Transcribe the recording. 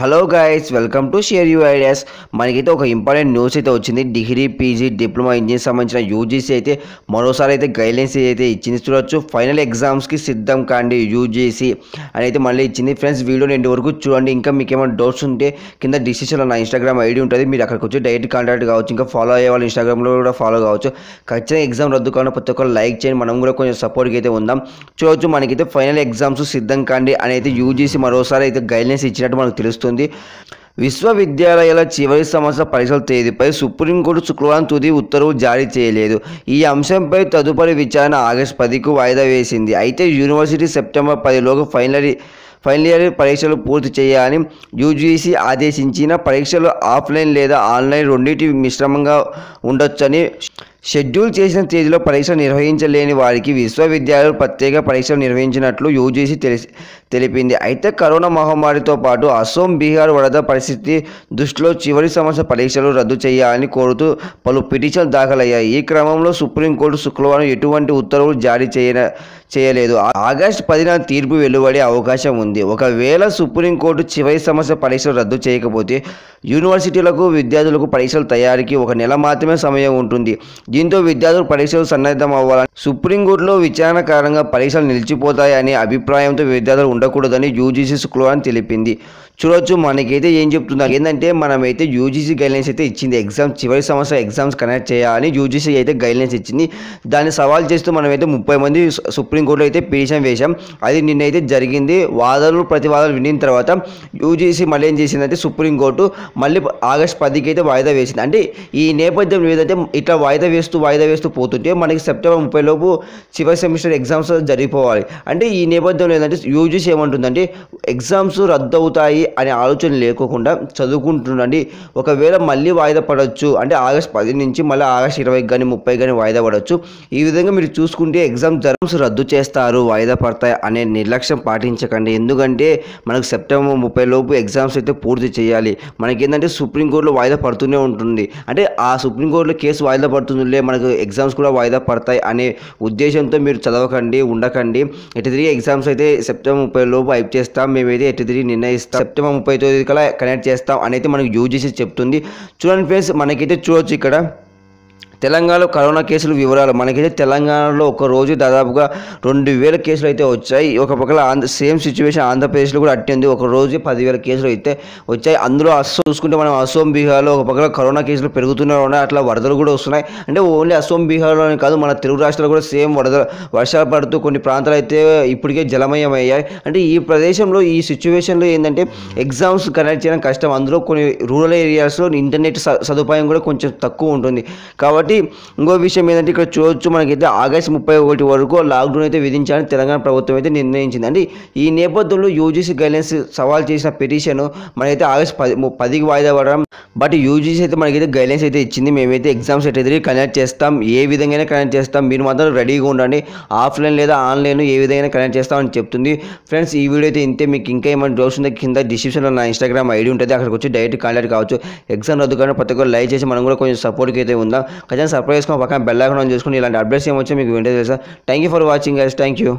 hello guys welcome to share you ideas మనకైతే ఒక important news అయితే వచ్చింది డిగ్రీ పీజీ డిప్లొమా ఇంజనీర్ సంబంధించిన యూజీసీ అయితే మరోసారి అయితే గైడ్లైన్స్ అయితే ఇచ్చింది చూడొచ్చు ఫైనల్ ఎగ్జామ్స్కి సిద్ధం కాండి యూజీసీ అని అయితే మళ్ళీ ఇచ్చింది ఫ్రెండ్స్ వీడియో ఎండ్ వరకు చూడండి ఇంకా మీకు ఏమైనా డౌట్స్ ఉంటే కింద డిసిషన్లో నా ఇన్స్టాగ్రామ్ ఐడి ఉంటుంది మీరు అక్కడికి వచ్చి డైరెక్ట్ కాంటాక్ట్ కావచ్చు ఇంకా ఫాలో అయ్యే వాళ్ళు ఇన్స్టాగ్రామ్లో కూడా ఫాలో కావచ్చు ఖచ్చితంగా ఎగ్జామ్ రద్దు కావాలని ప్రతి ఒక్కరు లైక్ చేయండి మనం కూడా కొంచెం సపోర్ట్కి అయితే ఉందాం చూడొచ్చు మనకైతే ఫైనల్ ఎగ్జామ్స్ సిద్ధం కాండి అని అయితే యూజీసీ మరోసారి అయితే గైడ్లైన్స్ ఇచ్చినట్టు మనకు తెలుస్తుంది చేస్తుంది విశ్వవిద్యాలయాల చివరి సంవత్సర పరీక్షల తేదీపై సుప్రీంకోర్టు శుక్రవారం తుది ఉత్తర్వులు జారీ చేయలేదు ఈ అంశంపై తదుపరి విచారణ ఆగస్టు పదికు వాయిదా వేసింది అయితే యూనివర్సిటీ సెప్టెంబర్ పదిలోకి ఫైనల్ ఫైనల్ ఇయర్ పరీక్షలు పూర్తి చేయాలని యూజీసీ ఆదేశించిన పరీక్షలు ఆఫ్లైన్ లేదా ఆన్లైన్ రెండింటి మిశ్రమంగా ఉండొచ్చని షెడ్యూల్ చేసిన తేదీలో పరీక్ష నిర్వహించలేని వారికి విశ్వవిద్యాలయాలు ప్రత్యేక పరీక్షలు నిర్వహించినట్లు యూజీసీ తెలిసి తెలిపింది అయితే కరోనా మహమ్మారితో పాటు అసోం బీహార్ వరద పరిస్థితి దృష్టిలో చివరి సంవత్సర పరీక్షలు రద్దు చేయాలని కోరుతూ పలు పిటిషన్లు దాఖలయ్యాయి ఈ క్రమంలో సుప్రీంకోర్టు శుక్రవారం ఎటువంటి ఉత్తర్వులు జారీ చేయ చేయలేదు ఆగస్టు పదిన తీర్పు వెలువడే అవకాశం ఉంది ఒకవేళ సుప్రీంకోర్టు చివరి సమస్య పరీక్షలు రద్దు చేయకపోతే యూనివర్సిటీలకు విద్యార్థులకు పరీక్షల తయారీకి ఒక నెల మాత్రమే సమయం ఉంటుంది దీంతో విద్యార్థులు పరీక్షలు సన్నద్ధం అవ్వాలని సుప్రీంకోర్టులో విచారణ కారణంగా పరీక్షలు నిలిచిపోతాయనే అభిప్రాయంతో విద్యార్థులు ఉండకూడదని యూజీసీ శుక్రవారం తెలిపింది చూడొచ్చు మనకైతే ఏం చెప్తున్నారు ఏంటంటే మనమైతే యూజీసీ గైడ్లైన్స్ అయితే ఇచ్చింది ఎగ్జామ్స్ చివరి సంవత్సరం ఎగ్జామ్స్ కనెక్ట్ చేయాలని యూజీసీ అయితే గైడ్లైన్స్ ఇచ్చింది దాన్ని సవాల్ చేస్తూ మనమైతే ముప్పై మంది సుప్రీంకోర్టులో అయితే పిటిషన్ వేశాం అది నిన్నైతే జరిగింది వాదనలు ప్రతివాదాలు వినిన తర్వాత యూజీసీ మళ్ళీ ఏం చేసిందంటే సుప్రీంకోర్టు మళ్ళీ ఆగస్ట్ పదికి అయితే వాయిదా వేసింది అంటే ఈ నేపథ్యంలో ఏదైతే ఇట్లా వాయిదా వేస్తూ వాయిదా వేస్తూ పోతుంటే మనకి సెప్టెంబర్ ముప్పై లోపు చివరి సెమిస్టర్ ఎగ్జామ్స్ జరిగిపోవాలి అంటే ఈ నేపథ్యంలో ఏంటంటే యూజీసీ ఏమంటుందంటే ఎగ్జామ్స్ రద్దు అవుతాయి అనే ఆలోచన లేకోకుండా చదువుకుంటుండండి ఒకవేళ మళ్ళీ వాయిదా పడవచ్చు అంటే ఆగస్ట్ పది నుంచి మళ్ళీ ఆగస్ట్ ఇరవై కానీ ముప్పై కానీ వాయిదా పడవచ్చు ఈ విధంగా మీరు చూసుకుంటే ఎగ్జామ్ జర్మ్స్ రద్దు చేస్తారు వాయిదా పడతాయి అనే నిర్లక్ష్యం పాటించకండి ఎందుకంటే మనకు సెప్టెంబర్ ముప్పై లోపు ఎగ్జామ్స్ అయితే పూర్తి చేయాలి మనకేంటంటే సుప్రీంకోర్టులో వాయిదా పడుతూనే ఉంటుంది అంటే ఆ సుప్రీంకోర్టులో కేసు వాయిదా పడుతుందిలే మనకు ఎగ్జామ్స్ కూడా వాయిదా పడతాయి అనే ఉద్దేశంతో మీరు చదవకండి ఉండకండి ఎటు తిరిగి ఎగ్జామ్స్ అయితే సెప్టెంబర్ ముప్పై లోపు హైప్ చేస్తాం మేమైతే ఎటు తిరిగి నిర్ణయిస్తాం సెప్టెంబర్ ముప్పై తొమ్మిది కల్లా కనెక్ట్ చేస్తాం అనేది మనకు యూజీసీ చెప్తుంది చూడండి ఫ్రెండ్స్ మనకైతే చూడొచ్చు ఇక్కడ తెలంగాణలో కరోనా కేసులు వివరాలు మనకైతే తెలంగాణలో ఒక రోజు దాదాపుగా రెండు వేల కేసులు అయితే వచ్చాయి ఒక పక్కన ఆంధ్ర సేమ్ సిచ్యువేషన్ ఆంధ్రప్రదేశ్లో కూడా అట్టింది ఒక రోజు పదివేల కేసులు అయితే వచ్చాయి అందులో అస్సో చూసుకుంటే మనం అసోం బీహార్లో ఒక పక్కన కరోనా కేసులు పెరుగుతున్నాయి ఉన్నాయి అట్లా వరదలు కూడా వస్తున్నాయి అంటే ఓన్లీ అసోం బీహార్లోనే కాదు మన తెలుగు రాష్ట్రాలు కూడా సేమ్ వరద వర్షాలు పడుతూ కొన్ని ప్రాంతాలు అయితే ఇప్పటికే జలమయం అయ్యాయి అంటే ఈ ప్రదేశంలో ఈ సిచ్యువేషన్లో ఏంటంటే ఎగ్జామ్స్ కనెక్ట్ చేయడం కష్టం అందులో కొన్ని రూరల్ ఏరియాస్లో ఇంటర్నెట్ సదుపాయం కూడా కొంచెం తక్కువ ఉంటుంది కాబట్టి కాబట్టి ఇంకో విషయం ఏంటంటే ఇక్కడ చూడొచ్చు మనకైతే ఆగస్ట్ ముప్పై ఒకటి వరకు లాక్డౌన్ అయితే విధించాలని తెలంగాణ ప్రభుత్వం అయితే నిర్ణయించింది అండి ఈ నేపథ్యంలో యూజీసీ గైడ్లైన్స్ సవాల్ చేసిన పిటిషన్ మనకైతే ఆగస్ట్ పది పదికి వాయిదా పడడం బట్ యూజీసీ అయితే మనకైతే గైడ్లైన్స్ అయితే ఇచ్చింది మేమైతే ఎగ్జామ్స్ అయితే కనెక్ట్ చేస్తాం ఏ విధంగా కనెక్ట్ చేస్తాం మీరు మాత్రం రెడీగా ఉండండి ఆఫ్లైన్ లేదా ఆన్లైన్ ఏ విధంగా కనెక్ట్ చేస్తామని చెప్తుంది ఫ్రెండ్స్ ఈ వీడియో అయితే ఇంతే మీకు ఇంకా ఏమైనా డౌట్స్ ఉంటే కింద డిస్క్రిప్షన్లో నా ఇన్స్టాగ్రామ్ ఐడి ఉంటుంది అక్కడికి వచ్చి డైరెక్ట్ కాంటాక్ట్ కావచ్చు ఎగ్జామ్ రద్దు కానీ ప్రతి ఒక్కరు లైక్ చేసి మనం కూడా కొంచెం సపోర్ట్కి అయితే ఉందాం కదా సర్ప్రైజ్ చేసుకొని పక్కన బెల్ చేసుకుని ఇలాంటి అప్డేట్స్ ఏమొచ్చో మీకు వింటే తెలుసా thank you for watching guys thank you